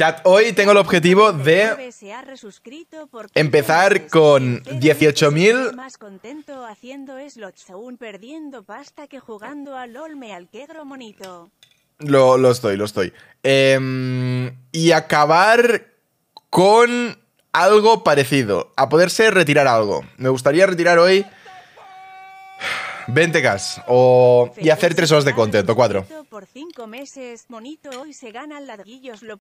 Chat, hoy tengo el objetivo de empezar con 18.000. Lo, estoy, lo estoy. Em, y acabar con algo parecido. A poderse retirar algo. Me gustaría retirar hoy 20k o y hacer 3 horas de contento. cuatro. 4. Por meses, hoy se ganan